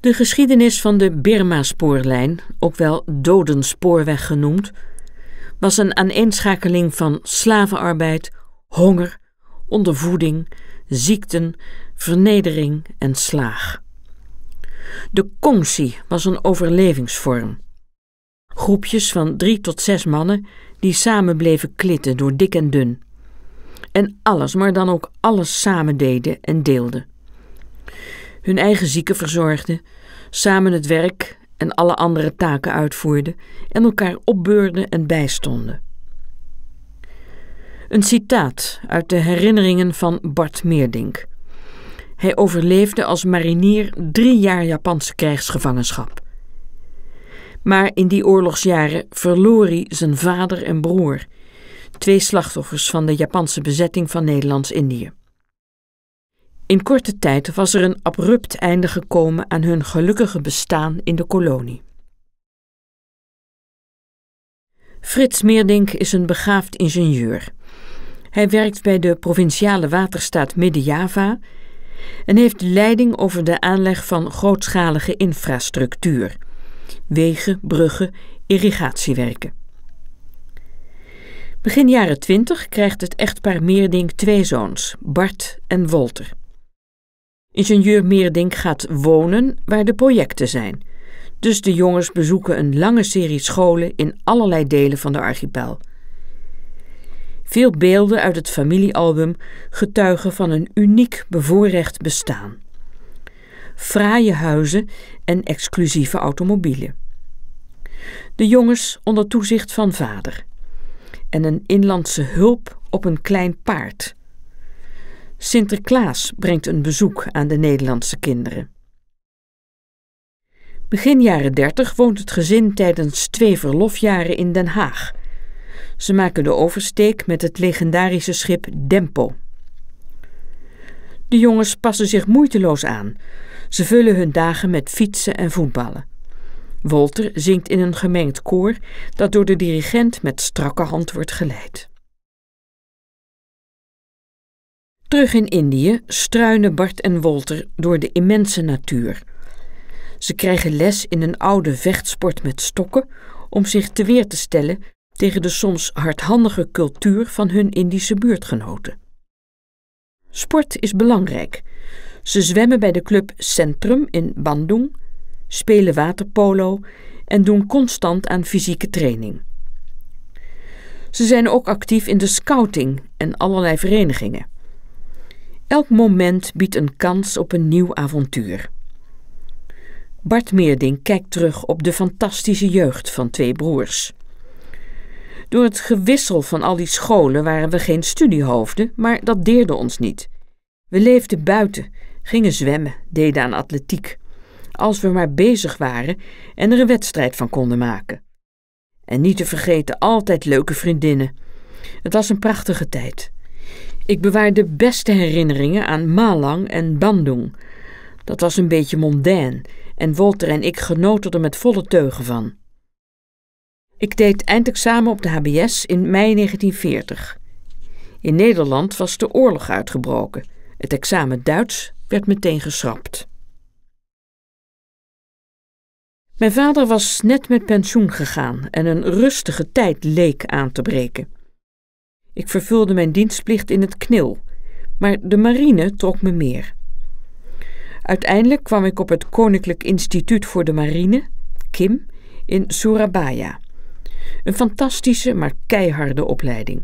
De geschiedenis van de Birma-spoorlijn, ook wel Dodenspoorweg genoemd, was een aaneenschakeling van slavenarbeid, honger, ondervoeding, ziekten, vernedering en slaag. De kongsi was een overlevingsvorm. Groepjes van drie tot zes mannen die samen bleven klitten door dik en dun. En alles, maar dan ook alles samen deden en deelden hun eigen zieken verzorgden, samen het werk en alle andere taken uitvoerden en elkaar opbeurden en bijstonden. Een citaat uit de herinneringen van Bart Meerdink. Hij overleefde als marinier drie jaar Japanse krijgsgevangenschap. Maar in die oorlogsjaren verloor hij zijn vader en broer, twee slachtoffers van de Japanse bezetting van Nederlands-Indië. In korte tijd was er een abrupt einde gekomen aan hun gelukkige bestaan in de kolonie. Frits Meerdink is een begaafd ingenieur. Hij werkt bij de provinciale waterstaat Midden-Java en heeft leiding over de aanleg van grootschalige infrastructuur: wegen, bruggen, irrigatiewerken. Begin jaren twintig krijgt het echtpaar Meerdink twee zoons, Bart en Wolter. Ingenieur Meerdink gaat wonen waar de projecten zijn. Dus de jongens bezoeken een lange serie scholen in allerlei delen van de archipel. Veel beelden uit het familiealbum getuigen van een uniek bevoorrecht bestaan. Fraaie huizen en exclusieve automobielen. De jongens onder toezicht van vader. En een inlandse hulp op een klein paard. Sinterklaas brengt een bezoek aan de Nederlandse kinderen. Begin jaren 30 woont het gezin tijdens twee verlofjaren in Den Haag. Ze maken de oversteek met het legendarische schip Dempo. De jongens passen zich moeiteloos aan. Ze vullen hun dagen met fietsen en voetballen. Wolter zingt in een gemengd koor dat door de dirigent met strakke hand wordt geleid. Terug in Indië struinen Bart en Wolter door de immense natuur. Ze krijgen les in een oude vechtsport met stokken om zich te weer te stellen tegen de soms hardhandige cultuur van hun Indische buurtgenoten. Sport is belangrijk. Ze zwemmen bij de club Centrum in Bandung, spelen waterpolo en doen constant aan fysieke training. Ze zijn ook actief in de scouting en allerlei verenigingen. Elk moment biedt een kans op een nieuw avontuur. Bart Meerding kijkt terug op de fantastische jeugd van twee broers. Door het gewissel van al die scholen waren we geen studiehoofden, maar dat deerde ons niet. We leefden buiten, gingen zwemmen, deden aan atletiek. Als we maar bezig waren en er een wedstrijd van konden maken. En niet te vergeten altijd leuke vriendinnen. Het was een prachtige tijd. Ik bewaar de beste herinneringen aan Malang en Bandung. Dat was een beetje mondain en Walter en ik genoten er met volle teugen van. Ik deed eindexamen op de HBS in mei 1940. In Nederland was de oorlog uitgebroken. Het examen Duits werd meteen geschrapt. Mijn vader was net met pensioen gegaan en een rustige tijd leek aan te breken. Ik vervulde mijn dienstplicht in het knil, maar de marine trok me meer. Uiteindelijk kwam ik op het Koninklijk Instituut voor de Marine, KIM, in Surabaya. Een fantastische, maar keiharde opleiding.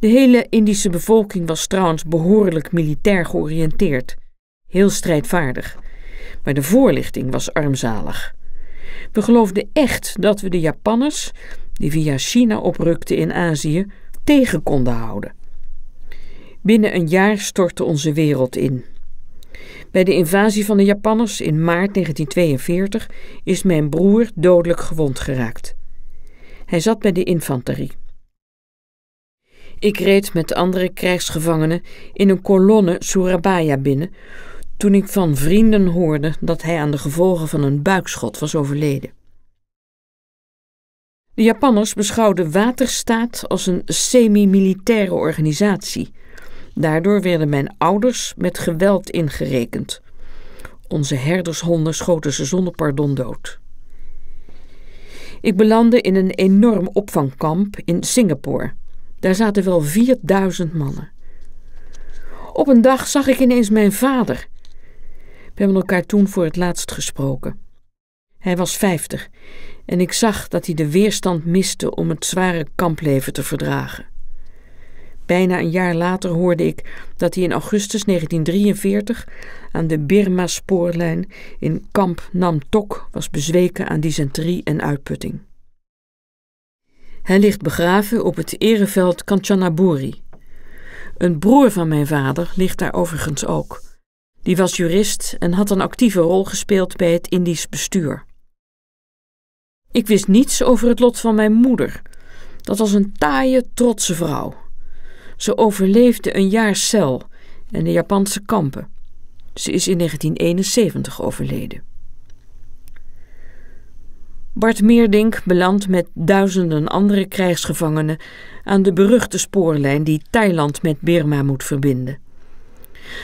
De hele Indische bevolking was trouwens behoorlijk militair georiënteerd, heel strijdvaardig, maar de voorlichting was armzalig. We geloofden echt dat we de Japanners, die via China oprukten in Azië, tegen konden houden. Binnen een jaar stortte onze wereld in. Bij de invasie van de Japanners in maart 1942 is mijn broer dodelijk gewond geraakt. Hij zat bij de infanterie. Ik reed met andere krijgsgevangenen in een kolonne Surabaya binnen toen ik van vrienden hoorde dat hij aan de gevolgen van een buikschot was overleden. De Japanners beschouwden Waterstaat als een semi-militaire organisatie. Daardoor werden mijn ouders met geweld ingerekend. Onze herdershonden schoten ze zonder pardon dood. Ik belandde in een enorm opvangkamp in Singapore. Daar zaten wel 4000 mannen. Op een dag zag ik ineens mijn vader. We hebben elkaar toen voor het laatst gesproken. Hij was 50 en ik zag dat hij de weerstand miste om het zware kampleven te verdragen. Bijna een jaar later hoorde ik dat hij in augustus 1943 aan de Birma-spoorlijn in kamp Nam Tok was bezweken aan dysenterie en uitputting. Hij ligt begraven op het ereveld Kanchanaburi. Een broer van mijn vader ligt daar overigens ook. Die was jurist en had een actieve rol gespeeld bij het Indisch bestuur. Ik wist niets over het lot van mijn moeder. Dat was een taaie, trotse vrouw. Ze overleefde een jaar cel en de Japanse kampen. Ze is in 1971 overleden. Bart Meerdink belandt met duizenden andere krijgsgevangenen aan de beruchte spoorlijn die Thailand met Birma moet verbinden.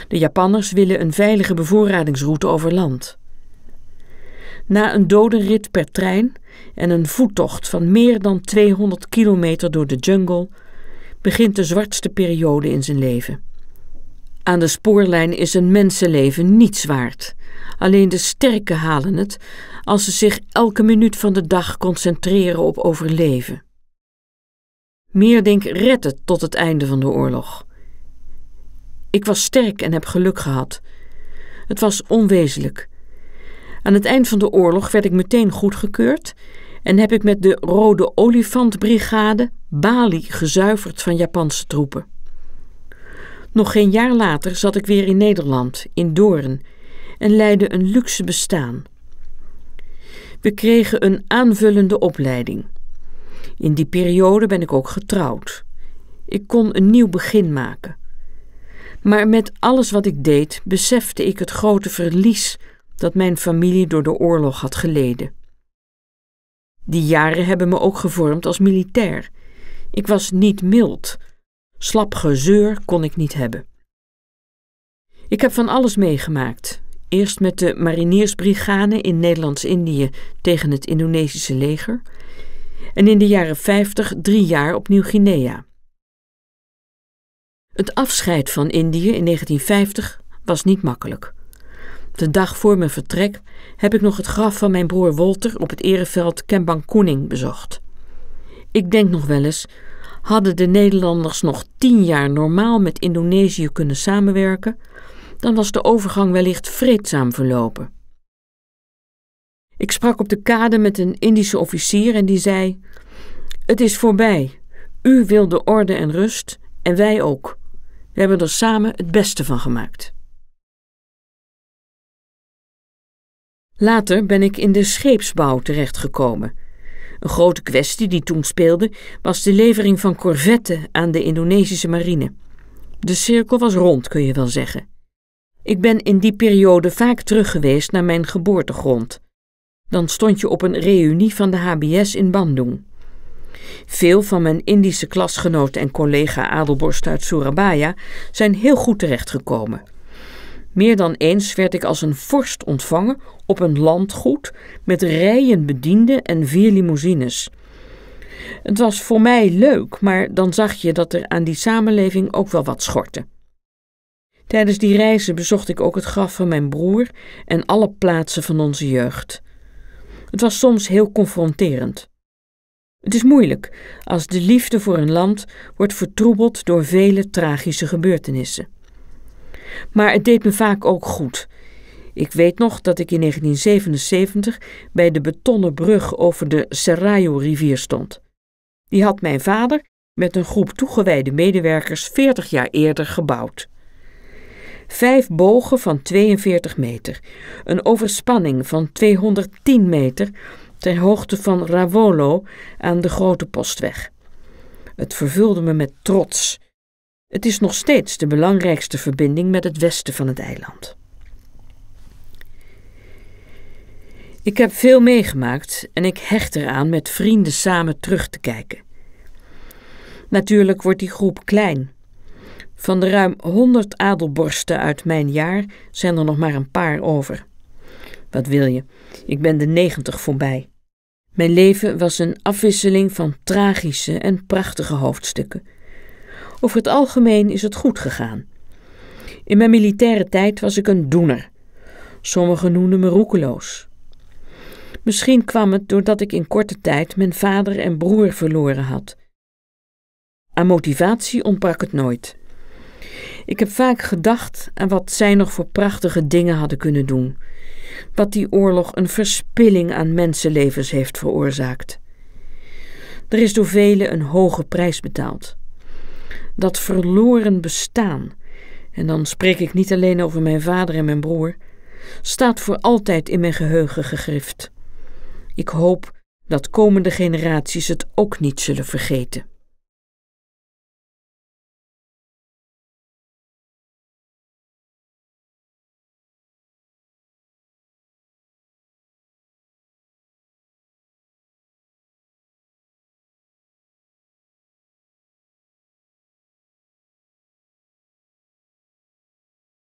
De Japanners willen een veilige bevoorradingsroute over land. Na een dodenrit per trein en een voettocht van meer dan 200 kilometer door de jungle begint de zwartste periode in zijn leven. Aan de spoorlijn is een mensenleven niets waard. Alleen de sterken halen het als ze zich elke minuut van de dag concentreren op overleven. Meerdink redt het tot het einde van de oorlog. Ik was sterk en heb geluk gehad. Het was onwezenlijk, aan het eind van de oorlog werd ik meteen goedgekeurd en heb ik met de Rode Olifantbrigade Bali gezuiverd van Japanse troepen. Nog geen jaar later zat ik weer in Nederland, in Doorn, en leidde een luxe bestaan. We kregen een aanvullende opleiding. In die periode ben ik ook getrouwd. Ik kon een nieuw begin maken. Maar met alles wat ik deed, besefte ik het grote verlies dat mijn familie door de oorlog had geleden. Die jaren hebben me ook gevormd als militair. Ik was niet mild. Slap gezeur kon ik niet hebben. Ik heb van alles meegemaakt. Eerst met de mariniersbrigade in Nederlands-Indië tegen het Indonesische leger. En in de jaren 50 drie jaar op Nieuw-Guinea. Het afscheid van Indië in 1950 was niet makkelijk. De dag voor mijn vertrek heb ik nog het graf van mijn broer Wolter op het ereveld Kembang Koening bezocht. Ik denk nog wel eens: hadden de Nederlanders nog tien jaar normaal met Indonesië kunnen samenwerken, dan was de overgang wellicht vreedzaam verlopen. Ik sprak op de kade met een Indische officier en die zei: Het is voorbij. U wilde orde en rust en wij ook. We hebben er samen het beste van gemaakt. Later ben ik in de scheepsbouw terechtgekomen. Een grote kwestie die toen speelde was de levering van corvetten aan de Indonesische marine. De cirkel was rond, kun je wel zeggen. Ik ben in die periode vaak terug geweest naar mijn geboortegrond. Dan stond je op een reunie van de HBS in Bandung. Veel van mijn Indische klasgenoten en collega Adelborst uit Surabaya zijn heel goed terechtgekomen. Meer dan eens werd ik als een vorst ontvangen op een landgoed met rijen bedienden en vier limousines. Het was voor mij leuk, maar dan zag je dat er aan die samenleving ook wel wat schortte. Tijdens die reizen bezocht ik ook het graf van mijn broer en alle plaatsen van onze jeugd. Het was soms heel confronterend. Het is moeilijk als de liefde voor een land wordt vertroebeld door vele tragische gebeurtenissen. Maar het deed me vaak ook goed. Ik weet nog dat ik in 1977 bij de betonnen brug over de serrajo rivier stond. Die had mijn vader met een groep toegewijde medewerkers 40 jaar eerder gebouwd. Vijf bogen van 42 meter, een overspanning van 210 meter ter hoogte van Ravolo aan de Grote Postweg. Het vervulde me met trots het is nog steeds de belangrijkste verbinding met het westen van het eiland. Ik heb veel meegemaakt en ik hecht eraan met vrienden samen terug te kijken. Natuurlijk wordt die groep klein. Van de ruim 100 adelborsten uit mijn jaar zijn er nog maar een paar over. Wat wil je? Ik ben de negentig voorbij. Mijn leven was een afwisseling van tragische en prachtige hoofdstukken. Over het algemeen is het goed gegaan. In mijn militaire tijd was ik een doener. Sommigen noemden me roekeloos. Misschien kwam het doordat ik in korte tijd mijn vader en broer verloren had. Aan motivatie ontbrak het nooit. Ik heb vaak gedacht aan wat zij nog voor prachtige dingen hadden kunnen doen. Wat die oorlog een verspilling aan mensenlevens heeft veroorzaakt. Er is door velen een hoge prijs betaald dat verloren bestaan, en dan spreek ik niet alleen over mijn vader en mijn broer, staat voor altijd in mijn geheugen gegrift. Ik hoop dat komende generaties het ook niet zullen vergeten.